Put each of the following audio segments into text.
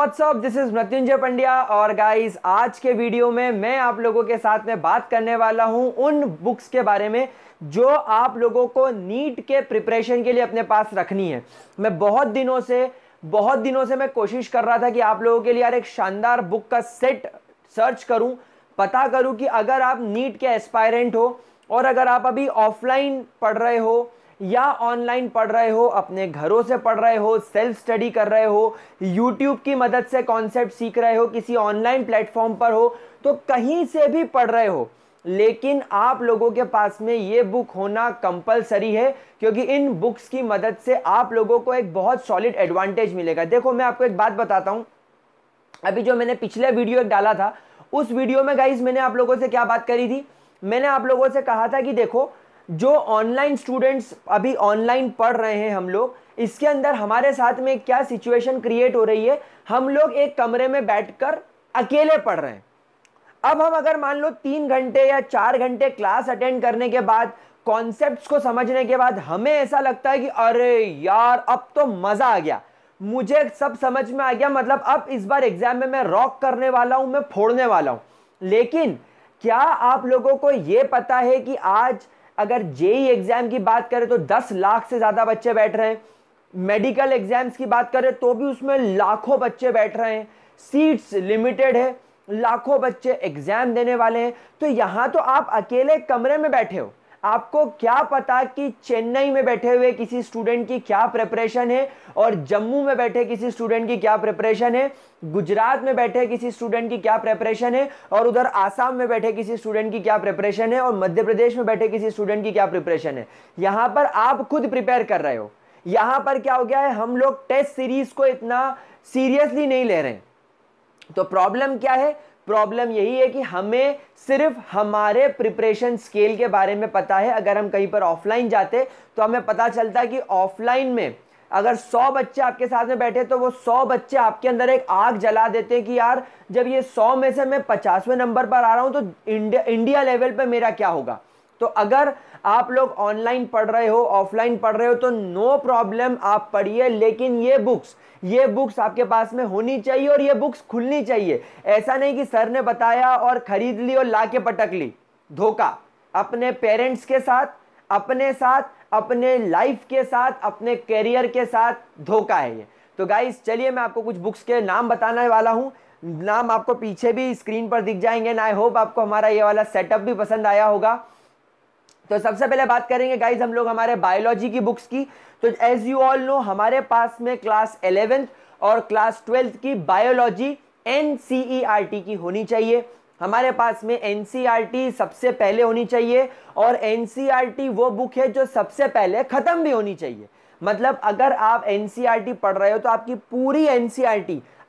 WhatsApp this is Mrityunjay Pandya और guys आज के वीडियो में मैं आप लोगों के साथ में बात करने वाला हूं उन बुक्स के बारे में जो आप लोगों को नीट के प्रिपरेशन के लिए अपने पास रखनी है मैं बहुत दिनों से बहुत दिनों से मैं कोशिश कर रहा था कि आप लोगों के लिए यार एक शानदार बुक का सेट सर्च करूं पता करूं कि अगर आप नीट के एस्पायरेंट हो और अगर आप अभी ऑफलाइन पढ़ रहे हो या ऑनलाइन पढ़ रहे हो अपने घरों से पढ़ रहे हो सेल्फ स्टडी कर रहे हो यूट्यूब की मदद से कॉन्सेप्ट सीख रहे हो किसी ऑनलाइन प्लेटफॉर्म पर हो तो कहीं से भी पढ़ रहे हो लेकिन आप लोगों के पास में ये बुक होना कंपलसरी है क्योंकि इन बुक्स की मदद से आप लोगों को एक बहुत सॉलिड एडवांटेज मिलेगा देखो मैं आपको एक बात बताता हूँ अभी जो मैंने पिछले वीडियो एक डाला था उस वीडियो में गाइज मैंने आप लोगों से क्या बात करी थी मैंने आप लोगों से कहा था कि देखो जो ऑनलाइन स्टूडेंट्स अभी ऑनलाइन पढ़ रहे हैं हम लोग इसके अंदर हमारे साथ में क्या सिचुएशन क्रिएट हो रही है हम लोग एक कमरे में बैठकर अकेले पढ़ रहे हैं अब हम अगर मान लो तीन घंटे या चार घंटे क्लास अटेंड करने के बाद कॉन्सेप्ट्स को समझने के बाद हमें ऐसा लगता है कि अरे यार अब तो मज़ा आ गया मुझे सब समझ में आ गया मतलब अब इस बार एग्जाम में मैं रॉक करने वाला हूँ मैं फोड़ने वाला हूँ लेकिन क्या आप लोगों को ये पता है कि आज अगर जेई एग्जाम की बात करें तो दस लाख से ज़्यादा बच्चे बैठ रहे हैं मेडिकल एग्जाम्स की बात करें तो भी उसमें लाखों बच्चे बैठ रहे हैं सीट्स लिमिटेड है लाखों बच्चे एग्जाम देने वाले हैं तो यहां तो आप अकेले कमरे में बैठे हो आपको क्या पता कि चेन्नई में बैठे हुए किसी स्टूडेंट की क्या प्रिपरेशन है और जम्मू में बैठे किसी स्टूडेंट की क्या प्रिपरेशन है गुजरात में बैठे किसी स्टूडेंट की क्या प्रिपरेशन है और उधर आसाम में बैठे किसी स्टूडेंट की क्या प्रिपरेशन है और मध्य प्रदेश में बैठे किसी स्टूडेंट की क्या प्रिपरेशन है यहां पर आप खुद प्रिपेयर कर रहे हो यहां पर क्या हो गया है हम लोग टेस्ट सीरीज को इतना सीरियसली नहीं ले रहे तो प्रॉब्लम क्या है प्रॉब्लम यही है कि हमें सिर्फ हमारे प्रिपरेशन स्केल के बारे में पता है अगर हम कहीं पर ऑफलाइन जाते तो हमें पता चलता कि ऑफलाइन में अगर 100 बच्चे आपके साथ में बैठे तो वो 100 बच्चे आपके अंदर एक आग जला देते हैं कि यार जब ये 100 में से मैं पचासवें नंबर पर आ रहा हूँ तो इंडिया इंडिया लेवल पर मेरा क्या होगा तो अगर आप लोग ऑनलाइन पढ़ रहे हो ऑफलाइन पढ़ रहे हो तो नो प्रॉब्लम आप पढ़िए लेकिन ये बुक्स ये बुक्स आपके पास में होनी चाहिए और ये बुक्स खुलनी चाहिए ऐसा नहीं कि सर ने बताया और खरीद ली और ला के पटक ली धोखा अपने पेरेंट्स के साथ अपने साथ अपने लाइफ के साथ अपने करियर के साथ धोखा है ये तो गाइज चलिए मैं आपको कुछ बुक्स के नाम बताने वाला हूँ नाम आपको पीछे भी स्क्रीन पर दिख जाएंगे ना आई होप आपको हमारा ये वाला सेटअप भी पसंद आया होगा तो सबसे पहले बात करेंगे गाइज हम लोग हमारे बायोलॉजी की बुक्स की तो एज यू ऑल नो हमारे पास में क्लास एलेवेंथ और क्लास ट्वेल्थ की बायोलॉजी एन e की होनी चाहिए हमारे पास में एन e सबसे पहले होनी चाहिए और एन e वो बुक है जो सबसे पहले ख़त्म भी होनी चाहिए मतलब अगर आप एन पढ़ रहे हो तो आपकी पूरी एन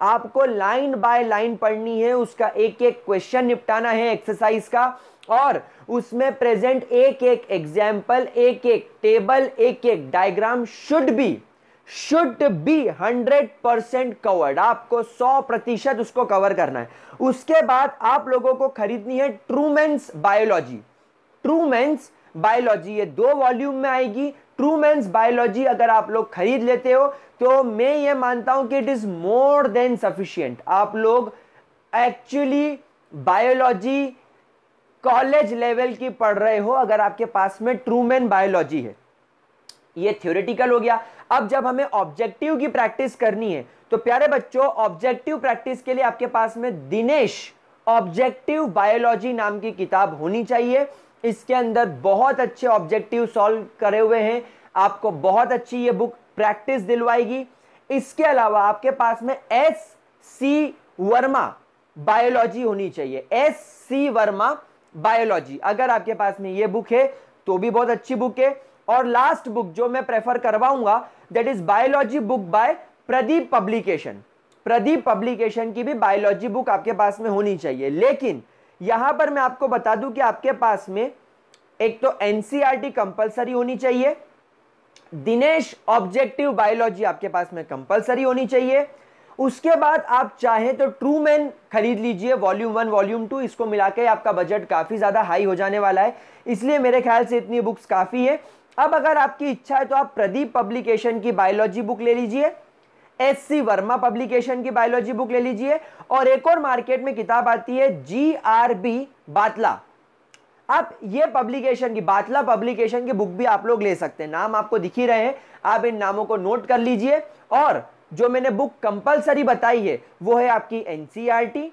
आपको लाइन बाय लाइन पढ़नी है उसका एक एक क्वेश्चन निपटाना है एक्सरसाइज का और उसमें प्रेजेंट एक एक एग्जाम्पल एक एक टेबल एक एक diagram should be should be hundred percent covered आपको सौ प्रतिशत उसको कवर करना है उसके बाद आप लोगों को खरीदनी है ट्रूमेंस बायोलॉजी ट्रूमेंस बायोलॉजी ये दो वॉल्यूम में आएगी ट्रूमेंस बायोलॉजी अगर आप लोग खरीद लेते हो तो मैं ये मानता हूं कि it is more than sufficient आप लोग एक्चुअली बायोलॉजी कॉलेज लेवल की पढ़ रहे हो अगर आपके पास में ट्रूमैन बायोलॉजी है ये थ्योरेटिकल हो गया अब जब हमें ऑब्जेक्टिव की प्रैक्टिस करनी है तो प्यारे बच्चों ऑब्जेक्टिव प्रैक्टिस के लिए आपके पास में दिनेश ऑब्जेक्टिव बायोलॉजी नाम की किताब होनी चाहिए इसके अंदर बहुत अच्छे ऑब्जेक्टिव सॉल्व करे हुए हैं आपको बहुत अच्छी ये बुक प्रैक्टिस दिलवाएगी इसके अलावा आपके पास में एस सी वर्मा बायोलॉजी होनी चाहिए एस सी वर्मा बायोलॉजी अगर आपके पास में ये बुक है तो भी बहुत अच्छी बुक है और लास्ट बुक जो मैं प्रेफर करवाऊंगा that is biology book by Pradeep publication Pradeep publication की भी बायोलॉजी बुक आपके पास में होनी चाहिए लेकिन यहां पर मैं आपको बता दूं कि आपके पास में एक तो एनसीईआरटी कंपलसरी e होनी चाहिए दिनेश ऑब्जेक्टिव बायोलॉजी आपके पास में कंपलसरी होनी चाहिए उसके बाद आप चाहे तो ट्रू मैन खरीद लीजिए वॉल्यूम वन वॉल्यूम टू इसको मिला के आपका बजट काफ़ी ज़्यादा हाई हो जाने वाला है इसलिए मेरे ख्याल से इतनी बुक्स काफ़ी है अब अगर आपकी इच्छा है तो आप प्रदीप पब्लिकेशन की बायोलॉजी बुक ले लीजिए एस सी वर्मा पब्लिकेशन की बायोलॉजी बुक ले लीजिए और एक और मार्केट में किताब आती है जी आर बी बातला अब ये पब्लिकेशन की बातला पब्लिकेशन की बुक भी आप लोग ले सकते हैं नाम आपको दिखी रहे हैं आप इन नामों को नोट कर लीजिए और जो मैंने बुक कंपलसरी बताई है वो है आपकी एन e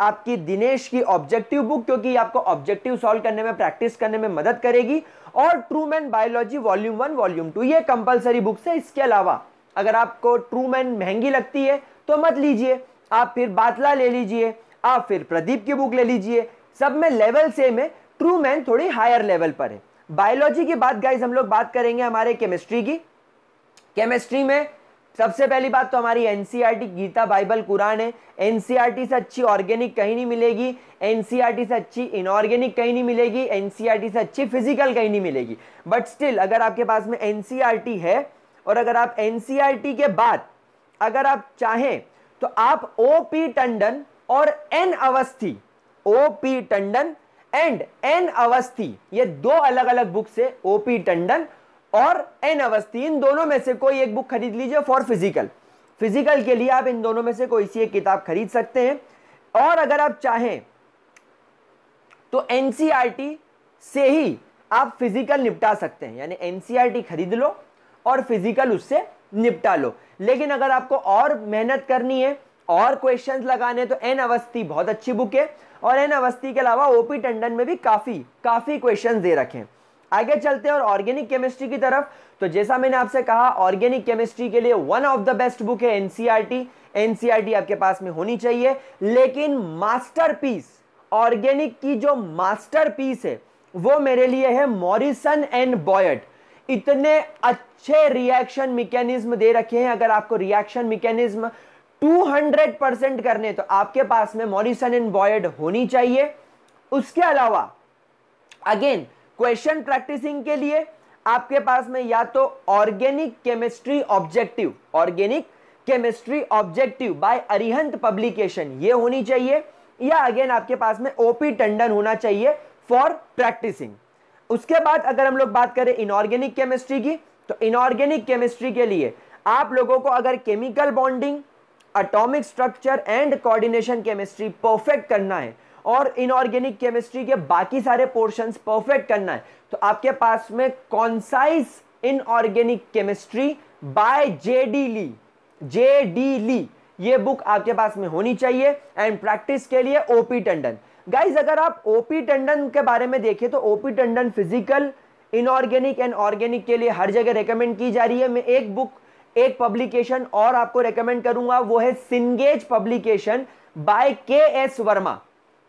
आपकी दिनेश की ऑब्जेक्टिव बुक क्योंकि आपको ऑब्जेक्टिव सॉल्व करने में प्रैक्टिस करने में मदद करेगी और true man biology volume one volume two ये कंपलसरी बुक्स है इसके अलावा अगर आपको ट्रू मैन महंगी लगती है तो मत लीजिए आप फिर बातला ले लीजिए आप फिर प्रदीप की बुक ले लीजिए सब में लेवल सेम है ट्रू मैन थोड़ी हायर लेवल पर है बायोलॉजी की बात गाइज हम लोग बात करेंगे हमारे केमिस्ट्री की केमिस्ट्री में सबसे पहली बात तो हमारी NCERT e Gita Bible Quran है एनसीईआरटी e से अच्छी ऑर्गेनिक कहीं नहीं मिलेगी एनसीईआरटी e से अच्छी इनऑर्गेनिक कहीं नहीं मिलेगी एनसीईआरटी से अच्छी फिजिकल कहीं नहीं मिलेगी बट स्टिल अगर आपके पास में एनसीईआरटी है और अगर आप एनसीईआरटी के बाद अगर आप चाहें तो आप ओ पी टंडन और N Awasthi O P Tandon and N Awasthi ये दो अलग अलग बुक्स है ओपी टंडन और एन अवस्थी इन दोनों में से कोई एक बुक खरीद लीजिए फॉर फिजिकल फिजिकल के लिए आप इन दोनों में से कोई सी एक किताब खरीद सकते हैं और अगर आप चाहें तो एनसीईआरटी e से ही आप फिजिकल निपटा सकते हैं यानी एनसीईआरटी e खरीद लो और फिजिकल उससे निपटा लो लेकिन अगर आपको और मेहनत करनी है और क्वेश्चन लगाने तो एन अवस्थी बहुत अच्छी बुक है और एन अवस्थी के अलावा ओपी टंडन में भी काफ़ी काफ़ी क्वेश्चन दे रखे हैं आगे चलते हैं और ऑर्गेनिक केमिस्ट्री की तरफ तो जैसा मैंने आपसे कहा ऑर्गेनिक केमिस्ट्री के लिए one of the best book है एनसीईआरटी एनसीईआरटी e e आपके पास में होनी चाहिए लेकिन मास्टरपीस ऑर्गेनिक की जो मास्टरपीस है वो मेरे लिए है मॉरिसन एंड बॉयट इतने अच्छे रिएक्शन मिकेनिज्म दे रखे हैं अगर आपको रिएक्शन मिकेनिज्म 200 परसेंट करने तो आपके पास में मॉरिसन एंड बॉयड होनी चाहिए उसके अलावा अगेन क्वेश्चन प्रैक्टिसिंग के लिए आपके पास में या तो organic chemistry objective organic chemistry objective by Arihant publication ये होनी चाहिए या अगेन आपके पास में ओपी टंडन होना चाहिए फॉर प्रैक्टिसिंग उसके बाद अगर हम लोग बात करें इनऑर्गेनिक केमिस्ट्री की तो इनऑर्गेनिक केमिस्ट्री के लिए आप लोगों को अगर chemical bonding atomic structure and coordination chemistry perfect करना है और इनऑर्गेनिक केमिस्ट्री के बाकी सारे पोर्शंस परफेक्ट करना है तो आपके पास में concise inorganic chemistry by J D Lee J D Lee ये बुक आपके पास में होनी चाहिए एंड प्रैक्टिस के लिए ओपी टंडन गाइज अगर आप ओपी टंडन के बारे में देखें तो OP Tandon physical inorganic and organic के लिए हर जगह रेकमेंड की जा रही है मैं एक बुक एक पब्लिकेशन और आपको रेकमेंड करूंगा वो है Cengage publication by K S Verma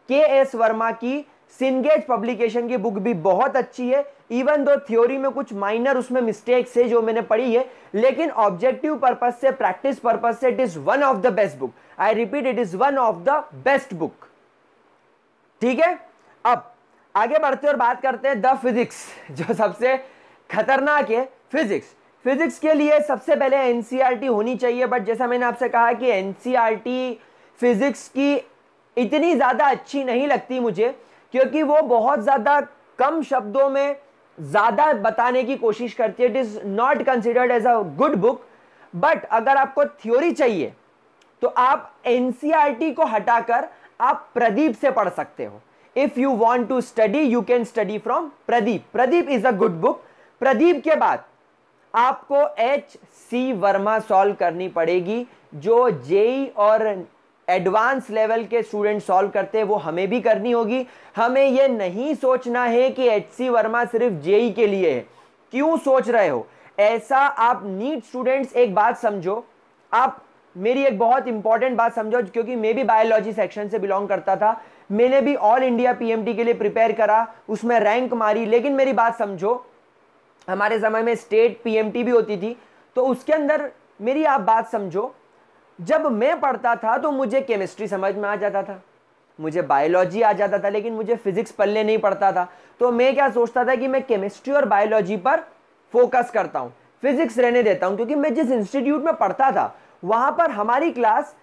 K S Verma की सिंगेज पब्लिकेशन की बुक भी बहुत अच्छी है इवन दो थ्योरी में कुछ माइनर उसमें मिस्टेक्स है जो मैंने पढ़ी है लेकिन ऑब्जेक्टिव पर्पज से प्रैक्टिस पर्पज से it is one of the best book I repeat it is one of the best book ठीक है अब आगे बढ़ते और बात करते हैं द फिजिक्स जो सबसे खतरनाक है फिजिक्स फिजिक्स के लिए सबसे पहले एन e होनी चाहिए बट जैसा मैंने आपसे कहा कि एन e फिज़िक्स की इतनी ज़्यादा अच्छी नहीं लगती मुझे क्योंकि वो बहुत ज़्यादा कम शब्दों में ज़्यादा बताने की कोशिश करती है it is not considered as a good book but अगर आपको थ्योरी चाहिए तो आप एन e को हटाकर आप प्रदीप से पढ़ सकते हो if you want to study you can study from Pradeep Pradeep is a good book Pradeep के बाद आपको एच सी वर्मा सॉल्व करनी पड़ेगी जो जेई और एडवांस लेवल के स्टूडेंट सॉल्व करते हैं वो हमें भी करनी होगी हमें ये नहीं सोचना है कि एच सी वर्मा सिर्फ जेई के लिए है क्यों सोच रहे हो ऐसा आप नीट स्टूडेंट्स एक बात समझो आप मेरी एक बहुत इंपॉर्टेंट बात समझो क्योंकि मैं भी बायोलॉजी सेक्शन से बिलोंग करता था मैंने भी ऑल इंडिया पीएमटी के लिए प्रिपेयर करा उसमें रैंक मारी लेकिन मेरी बात समझो हमारे समय में स्टेट पीएमटी भी होती थी तो उसके अंदर मेरी आप बात समझो जब मैं पढ़ता था तो मुझे केमिस्ट्री समझ में आ जाता था मुझे बायोलॉजी आ जाता था लेकिन मुझे फिजिक्स पल्ले नहीं पड़ता था तो मैं क्या सोचता था कि मैं केमिस्ट्री और बायोलॉजी पर फोकस करता हूँ फिजिक्स रहने देता हूँ क्योंकि मैं जिस इंस्टीट्यूट में पढ़ता था वहाँ पर हमारी क्लास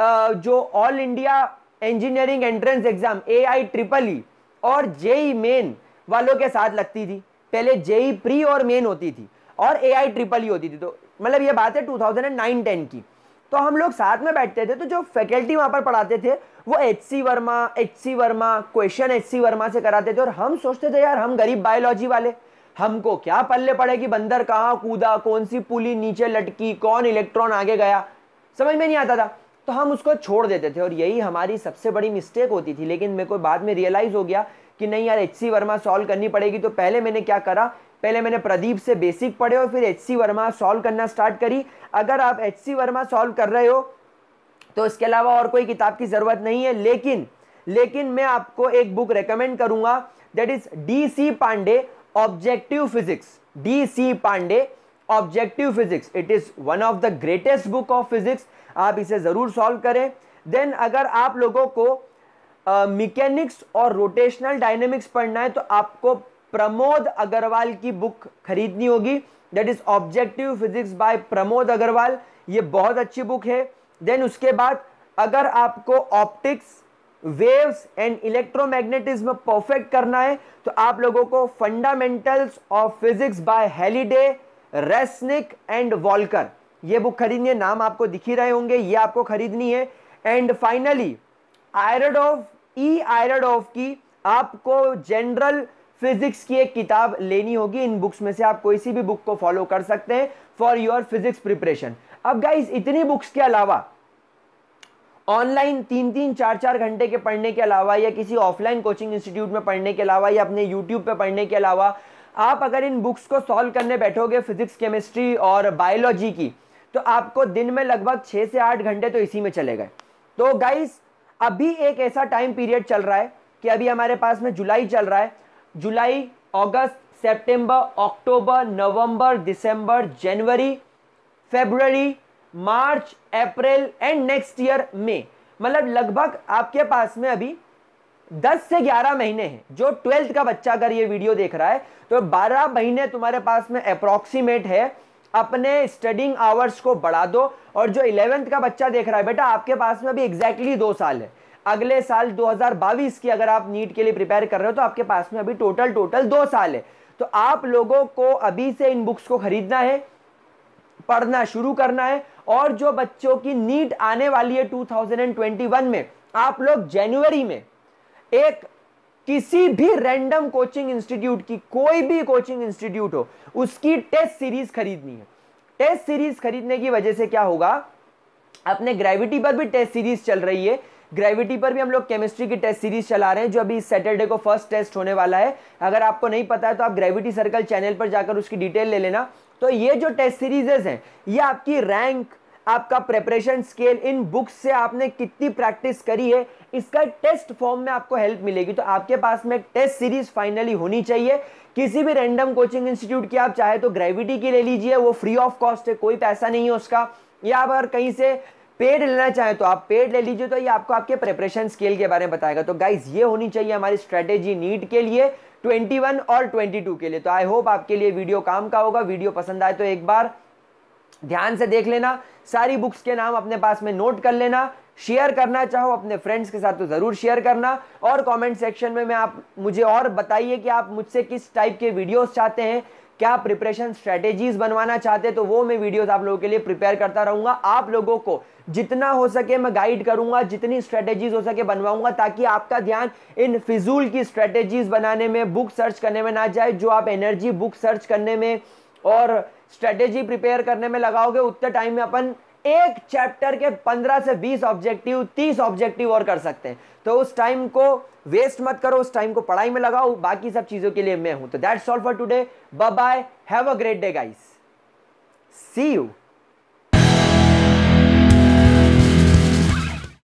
जो all India engineering entrance exam A I triple E और जेई मेन e वालों के साथ लगती थी पहले जेई प्री और मेन होती थी और ए आई ट्रिपल ई होती थी तो मतलब ये बात है टू थाउजेंड नाइन टेन की तो हम लोग साथ में बैठते थे तो जो फैकल्टी वहाँ पर पढ़ाते थे वो H C Verma H C Verma question H C Verma से कराते थे और हम सोचते थे यार हम गरीब बायोलॉजी वाले हमको क्या पल्ले पड़े कि बंदर कहाँ कूदा कौन सी पुली नीचे लटकी कौन इलेक्ट्रॉन आगे गया समझ में नहीं आता था तो हम उसको छोड़ देते थे और यही हमारी सबसे बड़ी मिस्टेक होती थी लेकिन मेरे को बाद में रियलाइज़ हो गया कि नहीं यार एच वर्मा सॉल्व करनी पड़ेगी तो पहले मैंने क्या करा पहले मैंने प्रदीप से बेसिक पढ़े और फिर एच वर्मा सॉल्व करना स्टार्ट करी अगर आप एच वर्मा सॉल्व कर रहे हो तो इसके अलावा और कोई किताब की ज़रूरत नहीं है लेकिन लेकिन मैं आपको एक बुक रेकमेंड करूंगा that is D C Pande objective physics D C Pande objective physics it is one of the greatest book of physics आप इसे ज़रूर सॉल्व करें देन अगर आप लोगों को मिकेनिक्स uh, और रोटेशनल डायनेमिक्स पढ़ना है तो आपको प्रमोद अग्रवाल की बुक खरीदनी होगी that is objective physics by Pramod Agarwal ये बहुत अच्छी बुक है देन उसके बाद अगर आपको optics waves and electromagnetism perfect करना है तो आप लोगों को fundamentals of physics by Halliday Resnick and Walker ये बुक खरीदनी है नाम आपको दिख ही रहे होंगे ये आपको खरीदनी है and finally Irodov E Irodov की आपको जनरल फिजिक्स की एक किताब लेनी होगी इन बुक्स में से आप कोई सी भी बुक को फॉलो कर सकते हैं फॉर योर फिजिक्स प्रिपरेशन अब गाइज इतनी बुक्स के अलावा ऑनलाइन तीन तीन चार चार घंटे के पढ़ने के अलावा या किसी ऑफलाइन कोचिंग इंस्टीट्यूट में पढ़ने के अलावा या अपने यूट्यूब पे पढ़ने के अलावा आप अगर इन बुक्स को सॉल्व करने बैठोगे फिजिक्स केमिस्ट्री और बायोलॉजी की तो आपको दिन में लगभग छः से आठ घंटे तो इसी में चले गए तो गाइज़ अभी एक ऐसा टाइम पीरियड चल रहा है कि अभी हमारे पास में जुलाई चल रहा है जुलाई अगस्त सेप्टेम्बर अक्टूबर नवंबर दिसंबर जनवरी फेबररी मार्च अप्रैल एंड नेक्स्ट ईयर में मतलब लगभग आपके पास में अभी 10 से 11 महीने हैं जो ट्वेल्थ का बच्चा अगर ये वीडियो देख रहा है तो 12 महीने तुम्हारे पास में अप्रोक्सीमेट है अपने स्टडिंग आवर्स को बढ़ा दो और जो इलेवेंथ का बच्चा देख रहा है बेटा आपके पास में भी एग्जैक्टली दो साल है अगले साल 2022 की अगर आप नीट के लिए प्रिपेयर कर रहे हो तो आपके पास में अभी टोटल टोटल दो साल है तो आप लोगों को अभी से इन बुक्स को खरीदना है पढ़ना शुरू करना है और जो बच्चों की नीट आने वाली है 2021 में आप लोग जनवरी में एक किसी भी रैंडम कोचिंग इंस्टीट्यूट की कोई भी कोचिंग इंस्टीट्यूट हो उसकी टेस्ट सीरीज खरीदनी है टेस्ट सीरीज खरीदने की वजह से क्या होगा अपने ग्रेविटी पर भी टेस्ट सीरीज चल रही है ग्रेविटी पर भी हम लोग केमिस्ट्री की टेस्ट सीरीज चला रहे हैं जो अभी सैटरडे को फर्स्ट टेस्ट होने वाला है अगर आपको नहीं पता है तो आप ग्रेविटी सर्कल चैनल पर जाकर उसकी डिटेल ले लेना तो ये जो टेस्ट सीरीजेज हैं ये आपकी रैंक आपका प्रेपरेशन स्केल इन बुक्स से आपने कितनी प्रैक्टिस करी है इसका टेस्ट फॉर्म में आपको हेल्प मिलेगी तो आपके पास में टेस्ट सीरीज फाइनली होनी चाहिए किसी भी रैंडम कोचिंग इंस्टीट्यूट की आप चाहे तो ग्रेविटी की ले लीजिए वो फ्री ऑफ कॉस्ट है कोई पैसा नहीं है उसका या आप अगर कहीं से पेड लेना चाहें तो आप पेड ले लीजिए तो ये आपको आपके प्रेपरेशन स्केल के बारे में बताएगा तो गाइज ये होनी चाहिए हमारी स्ट्रेटेजी नीट के लिए 21 और 22 के लिए तो आई होप आपके लिए वीडियो काम का होगा वीडियो पसंद आए तो एक बार ध्यान से देख लेना सारी बुक्स के नाम अपने पास में नोट कर लेना शेयर करना चाहो अपने फ्रेंड्स के साथ तो ज़रूर शेयर करना और कमेंट सेक्शन में मैं आप मुझे और बताइए कि आप मुझसे किस टाइप के वीडियोस चाहते हैं क्या प्रिपरेशन स्ट्रेटेजीज बनवाना चाहते हैं तो वो मैं वीडियोस आप लोगों के लिए प्रिपेयर करता रहूंगा आप लोगों को जितना हो सके मैं गाइड करूंगा जितनी स्ट्रेटेजीज हो सके बनवाऊंगा ताकि आपका ध्यान इन फिजूल की स्ट्रेटेजीज बनाने में बुक सर्च करने में ना जाए जो आप एनर्जी बुक सर्च करने में और स्ट्रेटेजी प्रिपेयर करने में लगाओगे उतने टाइम में अपन एक चैप्टर के 15 से 20 ऑब्जेक्टिव 30 ऑब्जेक्टिव और कर सकते हैं तो उस टाइम को वेस्ट मत करो उस टाइम को पढ़ाई में लगाओ बाकी सब चीज़ों के लिए मैं हूं तो that's all for today bye bye have a great day guys see you